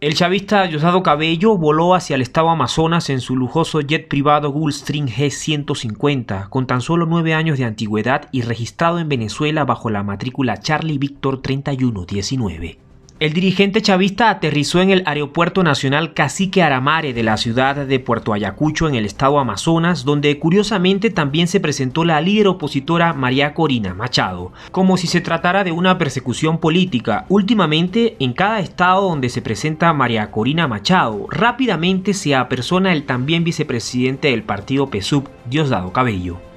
El chavista Josado Cabello voló hacia el estado Amazonas en su lujoso jet privado Gulfstream G150, con tan solo 9 años de antigüedad y registrado en Venezuela bajo la matrícula Charlie Victor 3119. El dirigente chavista aterrizó en el Aeropuerto Nacional Cacique Aramare de la ciudad de Puerto Ayacucho, en el estado Amazonas, donde curiosamente también se presentó la líder opositora María Corina Machado. Como si se tratara de una persecución política, últimamente en cada estado donde se presenta María Corina Machado, rápidamente se apersona el también vicepresidente del partido PSUV, Diosdado Cabello.